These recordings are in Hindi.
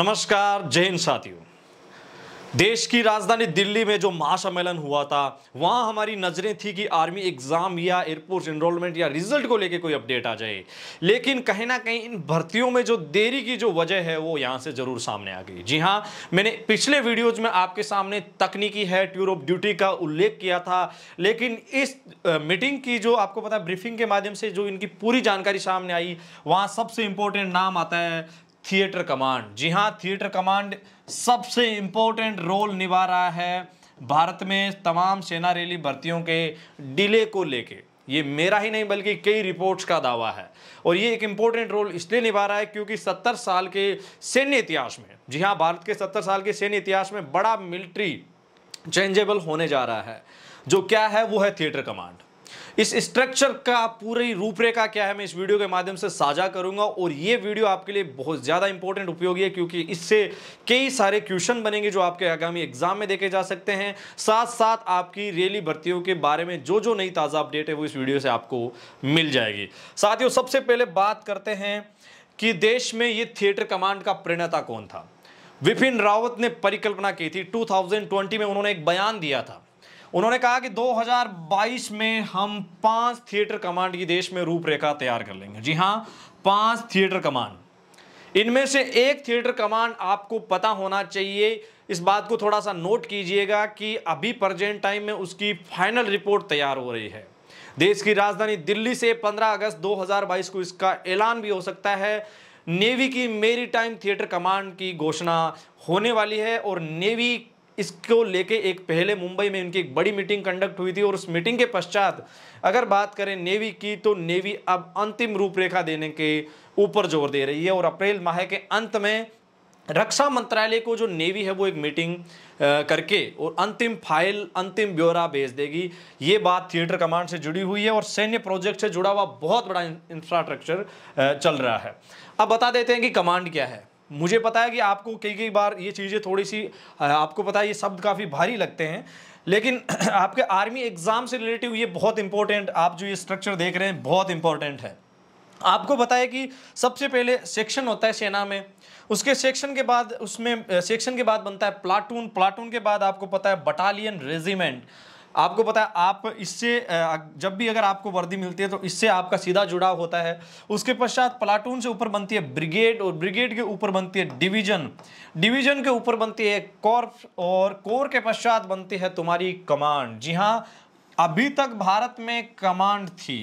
नमस्कार जय हिंद साथियों देश की राजधानी दिल्ली में जो महासम्मेलन हुआ था वहाँ हमारी नज़रें थी कि आर्मी एग्ज़ाम या एयरपोर्ट एनरोलमेंट या रिजल्ट को लेके कोई अपडेट आ जाए लेकिन कहीं ना कहीं इन भर्तियों में जो देरी की जो वजह है वो यहाँ से ज़रूर सामने आ गई जी हाँ मैंने पिछले वीडियोज में आपके सामने तकनीकी है ट्यूर ऑफ ड्यूटी का उल्लेख किया था लेकिन इस मीटिंग की जो आपको पता है ब्रीफिंग के माध्यम से जो इनकी पूरी जानकारी सामने आई वहाँ सबसे इंपॉर्टेंट नाम आता है थिएटर कमांड जी हाँ थिएटर कमांड सबसे इम्पोर्टेंट रोल निभा रहा है भारत में तमाम सेना रैली भर्तियों के डिले को लेके ये मेरा ही नहीं बल्कि कई रिपोर्ट्स का दावा है और ये एक इम्पोर्टेंट रोल इसलिए निभा रहा है क्योंकि 70 साल के सैन्य इतिहास में जी हाँ भारत के 70 साल के सैन्य इतिहास में बड़ा मिलिट्री चेंजेबल होने जा रहा है जो क्या है वो है थिएटर कमांड इस स्ट्रक्चर का पूरी रूपरेखा क्या है मैं इस वीडियो के माध्यम से साझा करूंगा और ये वीडियो आपके लिए बहुत ज़्यादा इंपॉर्टेंट उपयोगी है क्योंकि इससे कई सारे क्वेश्चन बनेंगे जो आपके आगामी एग्जाम में देखे जा सकते हैं साथ साथ आपकी रेली भर्तियों के बारे में जो जो नई ताज़ा अपडेट है वो इस वीडियो से आपको मिल जाएगी साथ सबसे पहले बात करते हैं कि देश में ये थिएटर कमांड का प्रणेता कौन था विपिन रावत ने परिकल्पना की थी 2020 में उन्होंने एक बयान दिया था उन्होंने कहा कि 2022 में हम पांच थिएटर कमांड की देश में रूपरेखा तैयार कर लेंगे जी हां पांच थिएटर कमांड इनमें से एक थिएटर कमांड आपको पता होना चाहिए इस बात को थोड़ा सा नोट कीजिएगा कि अभी प्रजेंट टाइम में उसकी फाइनल रिपोर्ट तैयार हो रही है देश की राजधानी दिल्ली से 15 अगस्त 2022 को इसका ऐलान भी हो सकता है नेवी की मेरी टाइम थिएटर कमांड की घोषणा होने वाली है और नेवी इसको लेके एक पहले मुंबई में उनकी एक बड़ी मीटिंग कंडक्ट हुई थी और उस मीटिंग के पश्चात अगर बात करें नेवी की तो नेवी अब अंतिम रूपरेखा देने के ऊपर जोर दे रही है और अप्रैल माह के अंत में रक्षा मंत्रालय को जो नेवी है वो एक मीटिंग करके और अंतिम फाइल अंतिम ब्यौरा भेज देगी ये बात थिएटर कमांड से जुड़ी हुई है और सैन्य प्रोजेक्ट से जुड़ा हुआ बहुत बड़ा इंफ्रास्ट्रक्चर चल रहा है अब बता देते हैं कि कमांड क्या है मुझे पता है कि आपको कई कई बार ये चीज़ें थोड़ी सी आपको पता है ये शब्द काफ़ी भारी लगते हैं लेकिन आपके आर्मी एग्ज़ाम से रिलेटिव ये बहुत इंपॉर्टेंट आप जो ये स्ट्रक्चर देख रहे हैं बहुत इंपॉर्टेंट है आपको पता है कि सबसे पहले सेक्शन होता है सेना में उसके सेक्शन के बाद उसमें सेक्शन के बाद बनता है प्लाटून प्लाटून के बाद आपको पता है बटालियन रेजिमेंट आपको पता है आप इससे जब भी अगर आपको वर्दी मिलती है तो इससे आपका सीधा जुड़ाव होता है उसके पश्चात प्लाटून से ऊपर बनती है ब्रिगेड और ब्रिगेड के ऊपर बनती है डिवीजन डिवीजन के ऊपर बनती है कॉर्प और कोर के पश्चात बनती है तुम्हारी कमांड जी हाँ अभी तक भारत में कमांड थी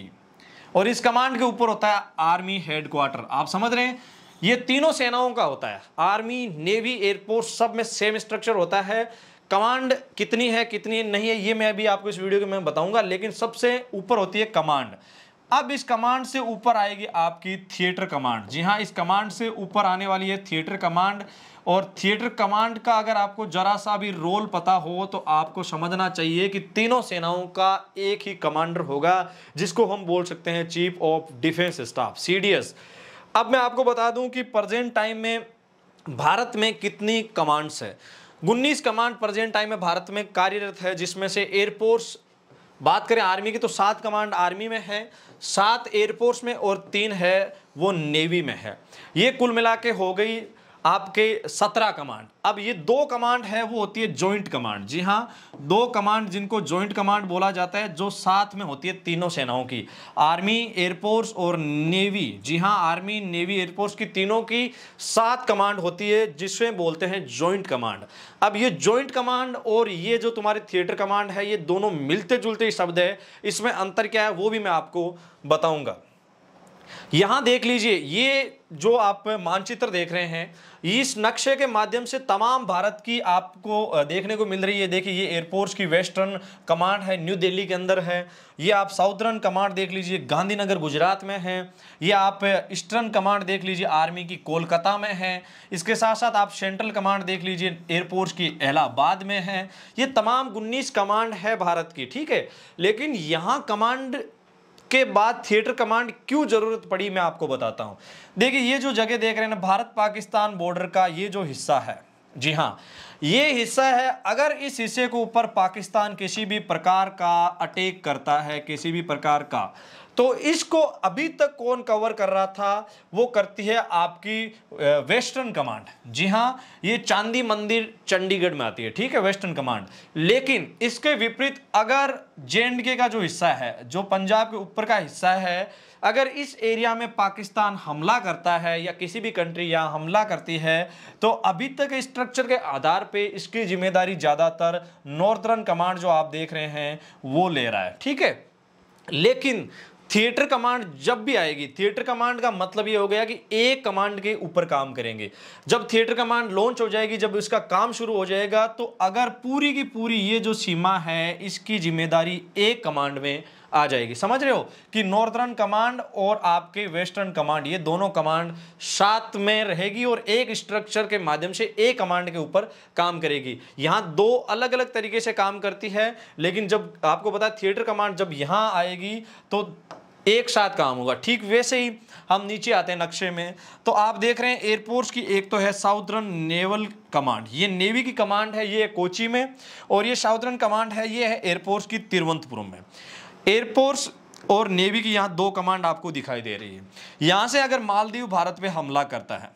और इस कमांड के ऊपर होता है आर्मी हेडक्वार्टर आप समझ रहे हैं ये तीनों सेनाओं का होता है आर्मी नेवी एयरफोर्स सब में सेम स्ट्रक्चर होता है कमांड कितनी है कितनी नहीं है ये मैं अभी आपको इस वीडियो के में बताऊंगा लेकिन सबसे ऊपर होती है कमांड अब इस कमांड से ऊपर आएगी आपकी थिएटर कमांड जी हाँ इस कमांड से ऊपर आने वाली है थिएटर कमांड और थिएटर कमांड का अगर आपको जरा सा भी रोल पता हो तो आपको समझना चाहिए कि तीनों सेनाओं का एक ही कमांडर होगा जिसको हम बोल सकते हैं चीफ ऑफ डिफेंस स्टाफ सी अब मैं आपको बता दूं कि प्रजेंट टाइम में भारत में कितनी कमांड्स है उन्नीस कमांड प्रेजेंट टाइम में भारत में कार्यरत है जिसमें से एयरफोर्स बात करें आर्मी की तो सात कमांड आर्मी में है सात एयरफोर्स में और तीन है वो नेवी में है ये कुल मिला के हो गई आपके सत्रह कमांड अब ये दो कमांड है वो होती है जॉइंट कमांड जी हाँ दो कमांड जिनको जॉइंट कमांड बोला जाता है जो साथ में होती है तीनों सेनाओं की आर्मी एयरफोर्स और नेवी जी हाँ आर्मी नेवी एयरफोर्स की तीनों की सात कमांड होती है जिसमें बोलते हैं जॉइंट कमांड अब ये जॉइंट कमांड और ये जो तुम्हारे थिएटर कमांड है ये दोनों मिलते जुलते शब्द है इसमें अंतर क्या है वो भी मैं आपको बताऊँगा यहां देख लीजिए ये जो आप मानचित्र देख रहे हैं इस नक्शे के माध्यम से तमाम भारत की आपको देखने को मिल रही है देखिए ये एयरपोर्ट्स की वेस्टर्न कमांड है न्यू दिल्ली के अंदर है ये आप साउथर्न कमांड देख लीजिए गांधीनगर गुजरात में है ये आप ईस्टर्न कमांड देख लीजिए आर्मी की कोलकाता में है इसके साथ साथ आप सेंट्रल कमांड देख लीजिए एयरपोर्ट्स की इलाहाबाद में है ये तमाम उन्नीस कमांड है भारत की ठीक है लेकिन यहाँ कमांड के बाद थिएटर कमांड क्यों ज़रूरत पड़ी मैं आपको बताता हूं देखिए ये जो जगह देख रहे हैं ना भारत पाकिस्तान बॉर्डर का ये जो हिस्सा है जी हाँ ये हिस्सा है अगर इस हिस्से के ऊपर पाकिस्तान किसी भी प्रकार का अटैक करता है किसी भी प्रकार का तो इसको अभी तक कौन कवर कर रहा था वो करती है आपकी वेस्टर्न कमांड जी हाँ ये चांदी मंदिर चंडीगढ़ में आती है ठीक है वेस्टर्न कमांड लेकिन इसके विपरीत अगर जे का जो हिस्सा है जो पंजाब के ऊपर का हिस्सा है अगर इस एरिया में पाकिस्तान हमला करता है या किसी भी कंट्री यहाँ हमला करती है तो अभी तक स्ट्रक्चर के आधार पे इसकी जिम्मेदारी ज़्यादातर नॉर्थर्न कमांड जो आप देख रहे हैं वो ले रहा है ठीक है लेकिन थिएटर कमांड जब भी आएगी थिएटर कमांड का मतलब ये हो गया कि एक कमांड के ऊपर काम करेंगे जब थिएटर कमांड लॉन्च हो जाएगी जब इसका काम शुरू हो जाएगा तो अगर पूरी की पूरी ये जो सीमा है इसकी जिम्मेदारी एक कमांड में आ जाएगी समझ रहे हो कि नॉर्दर्न कमांड और आपके वेस्टर्न कमांड ये दोनों कमांड साथ में रहेगी और एक स्ट्रक्चर के माध्यम से एक कमांड के ऊपर काम करेगी यहाँ दो अलग अलग तरीके से काम करती है लेकिन जब आपको पता है थिएटर कमांड जब यहाँ आएगी तो एक साथ काम होगा ठीक वैसे ही हम नीचे आते हैं नक्शे में तो आप देख रहे हैं एयरपोर्ट्स की एक तो है साउथर्न नेवल कमांड ये नेवी की कमांड है ये कोची में और ये साउथर्न कमांड है ये है एयरपोर्ट्स की तिरुवंतपुरम में एयरफोर्स और नेवी की यहाँ दो कमांड आपको दिखाई दे रही है यहाँ से अगर मालदीव भारत पे हमला करता है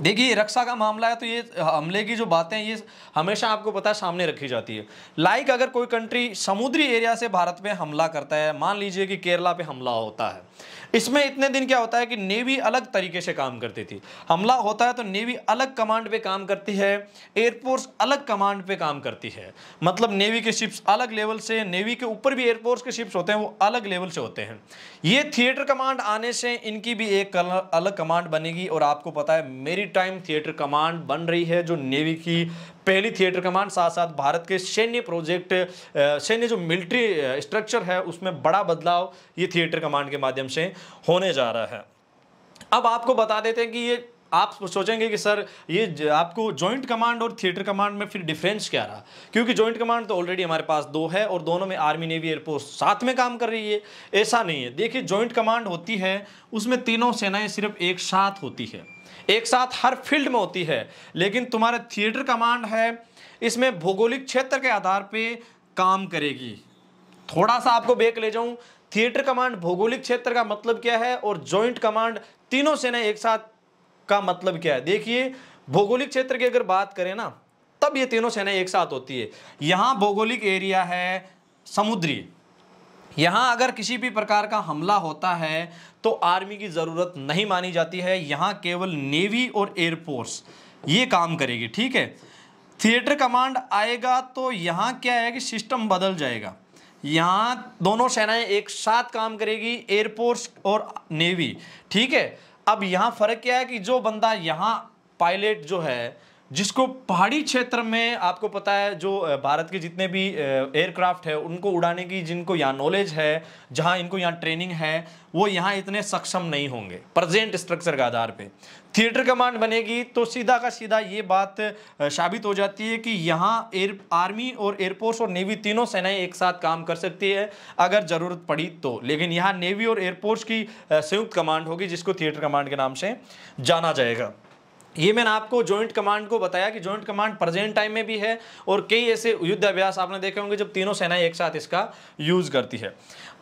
देखिए रक्षा का मामला है तो ये हमले की जो बातें ये हमेशा आपको पता है सामने रखी जाती है लाइक अगर कोई कंट्री समुद्री एरिया से भारत पे हमला करता है मान लीजिए कि केरला पे हमला होता है इसमें इतने दिन क्या होता है कि नेवी अलग तरीके से काम करती थी हमला होता है तो नेवी अलग कमांड पे काम करती है एयरफोर्स अलग कमांड पे काम करती है मतलब नेवी के शिप्स अलग लेवल से नेवी के ऊपर भी एयरफोर्स के शिप्स होते हैं वो अलग लेवल से होते हैं ये थिएटर कमांड आने से इनकी भी एक अलग कमांड बनेगी और आपको पता है मेरी टाइम थिएटर कमांड बन रही है जो नेवी की पहली थिएटर कमांड साथ साथ भारत के सैन्य प्रोजेक्ट सैन्य जो मिलिट्री स्ट्रक्चर है उसमें बड़ा बदलाव ये थिएटर कमांड के माध्यम से होने जा रहा है अब आपको बता देते हैं कि ये आप सोचेंगे कि सर ये आपको जॉइंट कमांड और थिएटर कमांड में फिर डिफरेंस क्या रहा क्योंकि जॉइंट कमांड तो ऑलरेडी हमारे पास दो है और दोनों में आर्मी नेवी एयरफोर्स साथ में काम कर रही है ऐसा नहीं है देखिए जॉइंट कमांड होती है उसमें तीनों सेनाएं सिर्फ एक साथ होती है एक साथ हर फील्ड में होती है लेकिन तुम्हारा थिएटर कमांड है इसमें भौगोलिक क्षेत्र के आधार पर काम करेगी थोड़ा सा आपको बेक ले जाऊं थिएटर कमांड भौगोलिक क्षेत्र का मतलब क्या है और जॉइंट कमांड तीनों सेनाएं एक साथ का मतलब क्या है देखिए भौगोलिक क्षेत्र की अगर बात करें ना तब ये तीनों सेनाएं एक साथ होती है यहां भौगोलिक एरिया है समुद्री यहां अगर किसी भी प्रकार का हमला होता है तो आर्मी की ज़रूरत नहीं मानी जाती है यहां केवल नेवी और एयरफोर्स ये काम करेगी ठीक है थिएटर कमांड आएगा तो यहां क्या है कि सिस्टम बदल जाएगा यहां दोनों सेनाएं एक साथ काम करेगी एयरफोर्स और नेवी ठीक है अब यहाँ फ़र्क क्या है कि जो बंदा यहाँ पायलट जो है जिसको पहाड़ी क्षेत्र में आपको पता है जो भारत के जितने भी एयरक्राफ्ट है उनको उड़ाने की जिनको यहाँ नॉलेज है जहाँ इनको यहाँ ट्रेनिंग है वो यहाँ इतने सक्षम नहीं होंगे प्रजेंट स्ट्रक्चर के आधार पे थिएटर कमांड बनेगी तो सीधा का सीधा ये बात साबित हो जाती है कि यहाँ एयर आर्मी और एयरफोर्स और नेवी तीनों सेनाएं एक साथ काम कर सकती है अगर ज़रूरत पड़ी तो लेकिन यहाँ नेवी और एयरफोर्स की संयुक्त कमांड होगी जिसको थिएटर कमांड के नाम से जाना जाएगा ये मैंने आपको जॉइंट कमांड को बताया कि जॉइंट कमांड प्रेजेंट टाइम में भी है और कई ऐसे युद्ध अभ्यास आपने देखे होंगे जब तीनों सेनाएं एक साथ इसका यूज करती है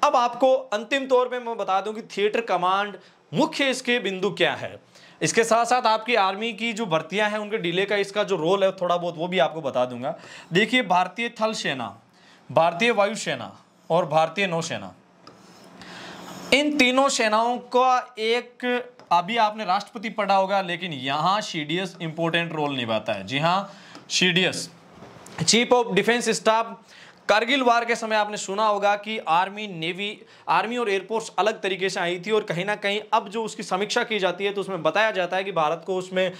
अब आपको अंतिम तौर पे मैं बता दूं कि थिएटर कमांड मुख्य इसके बिंदु क्या है इसके साथ साथ आपकी आर्मी की जो भर्तियां हैं उनके डिले का इसका जो रोल है थोड़ा बहुत वो भी आपको बता दूंगा देखिए भारतीय थल सेना भारतीय वायुसेना और भारतीय नौसेना इन तीनों सेनाओं का एक अभी आपने राष्ट्रपति पढ़ा होगा लेकिन यहां सीडीएस इंपोर्टेंट रोल निभाता है जी हाँ CDS chief of defence staff Kargil war के समय आपने सुना होगा कि आर्मी नेवी आर्मी और एयरफोर्स अलग तरीके से आई थी और कहीं ना कहीं अब जो उसकी समीक्षा की जाती है तो उसमें बताया जाता है कि भारत को उसमें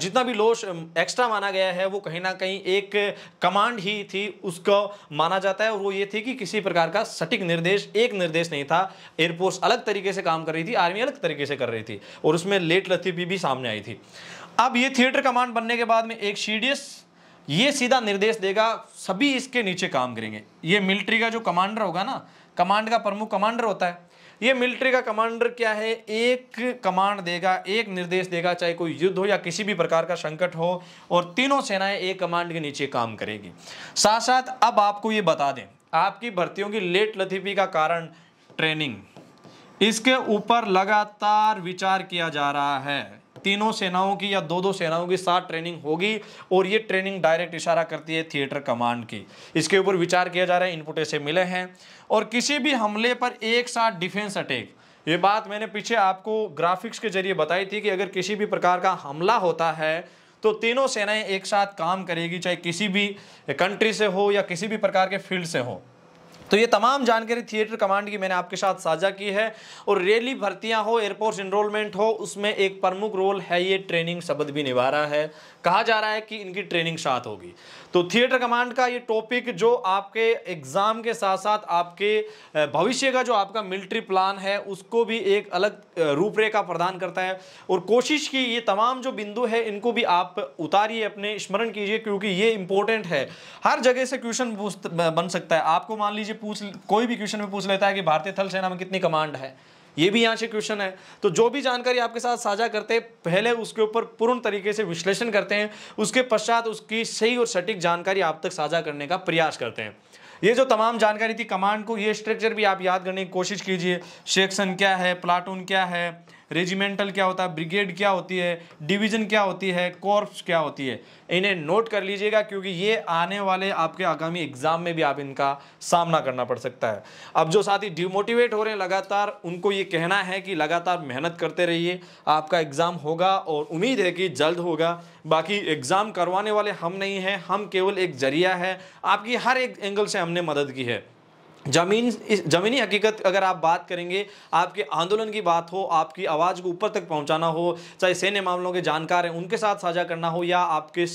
जितना भी लोश एक्स्ट्रा माना गया है वो कहीं ना कहीं एक कमांड ही थी उसको माना जाता है और वो ये थी कि किसी प्रकार का सटीक निर्देश एक निर्देश नहीं था एयरफोर्स अलग तरीके से काम कर रही थी आर्मी अलग तरीके से कर रही थी और उसमें लेट लतीफी भी सामने आई थी अब ये थिएटर कमांड बनने के बाद में एक सी ये सीधा निर्देश देगा सभी इसके नीचे काम करेंगे ये मिलिट्री का जो कमांडर होगा ना कमांड का प्रमुख कमांडर होता है ये मिलिट्री का कमांडर क्या है एक कमांड देगा एक निर्देश देगा चाहे कोई युद्ध हो या किसी भी प्रकार का संकट हो और तीनों सेनाएं एक कमांड के नीचे काम करेगी साथ साथ अब आपको ये बता दें आपकी भर्तियों की लेट लतीफी का कारण ट्रेनिंग इसके ऊपर लगातार विचार किया जा रहा है तीनों सेनाओं की या दो दो सेनाओं की साथ ट्रेनिंग होगी और ये ट्रेनिंग डायरेक्ट इशारा करती है थिएटर कमांड की इसके ऊपर विचार किया जा रहा है इनपुट ऐसे मिले हैं और किसी भी हमले पर एक साथ डिफेंस अटैक ये बात मैंने पीछे आपको ग्राफिक्स के जरिए बताई थी कि अगर किसी भी प्रकार का हमला होता है तो तीनों सेनाएं एक साथ काम करेगी चाहे किसी भी कंट्री से हो या किसी भी प्रकार के फील्ड से हो तो ये तमाम जानकारी थिएटर कमांड की मैंने आपके साथ साझा की है और रेली भर्तियां हो एयरफोर्स इनरोलमेंट हो उसमें एक प्रमुख रोल है ये ट्रेनिंग शब्द भी निभा रहा है कहा जा रहा है कि इनकी ट्रेनिंग साथ होगी तो थिएटर कमांड का ये टॉपिक जो आपके एग्ज़ाम के साथ साथ आपके भविष्य का जो आपका मिलिट्री प्लान है उसको भी एक अलग रूपरेखा प्रदान करता है और कोशिश की ये तमाम जो बिंदु है इनको भी आप उतारिए अपने स्मरण कीजिए क्योंकि ये इंपॉर्टेंट है हर जगह से क्वेश्चन बन सकता है आपको मान लीजिए पूछ कोई भी क्वेश्चन में पूछ लेता है कि भारतीय थल सेना में कितनी कमांड है ये भी यहाँ से क्वेश्चन है तो जो भी जानकारी आपके साथ साझा करते हैं पहले उसके ऊपर पूर्ण तरीके से विश्लेषण करते हैं उसके पश्चात उसकी सही और सटीक जानकारी आप तक साझा करने का प्रयास करते हैं ये जो तमाम जानकारी थी कमांड को ये स्ट्रक्चर भी आप याद करने की कोशिश कीजिए सेक्शन क्या है प्लाटून क्या है रेजिमेंटल क्या होता है ब्रिगेड क्या होती है डिवीजन क्या होती है कॉर्प्स क्या होती है इन्हें नोट कर लीजिएगा क्योंकि ये आने वाले आपके आगामी एग्जाम में भी आप इनका सामना करना पड़ सकता है अब जो साथी डिमोटिवेट हो रहे हैं लगातार उनको ये कहना है कि लगातार मेहनत करते रहिए आपका एग्ज़ाम होगा और उम्मीद है कि जल्द होगा बाकी एग्ज़ाम करवाने वाले हम नहीं हैं हम केवल एक जरिया है आपकी हर एक एंगल से हमने मदद की है जमीन इस ज़मीनी हकीकत अगर आप बात करेंगे आपके आंदोलन की बात हो आपकी आवाज़ को ऊपर तक पहुंचाना हो चाहे सैन्य मामलों के जानकार हैं उनके साथ साझा करना हो या आपके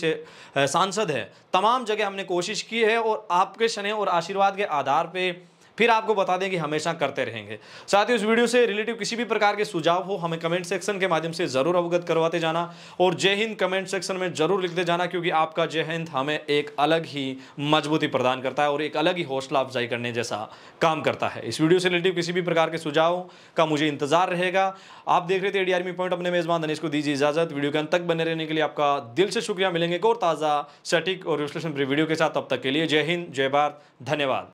सांसद हैं तमाम जगह हमने कोशिश की है और आपके स्नेह और आशीर्वाद के आधार पर फिर आपको बता दें कि हमेशा करते रहेंगे साथ ही उस वीडियो से रिलेटिव किसी भी प्रकार के सुझाव हो हमें कमेंट सेक्शन के माध्यम से ज़रूर अवगत करवाते जाना और जय हिंद कमेंट सेक्शन में ज़रूर लिखते जाना क्योंकि आपका जय हिंद हमें एक अलग ही मजबूती प्रदान करता है और एक अलग ही हौसला अफजाई करने जैसा काम करता है इस वीडियो से रिलेटिव किसी भी प्रकार के सुझाव का मुझे इंतजार रहेगा आप देख रहे थे डी आर्मी पॉइंट अपने मेजबान धनीश को दीजिए इजाजत वीडियो के अंत तक बने रहने के लिए आपका दिल से शुक्रिया मिलेंगे एक और ताज़ा सटीक और विश्लेषण वीडियो के साथ तब तक के लिए जय हिंद जय भारत धन्यवाद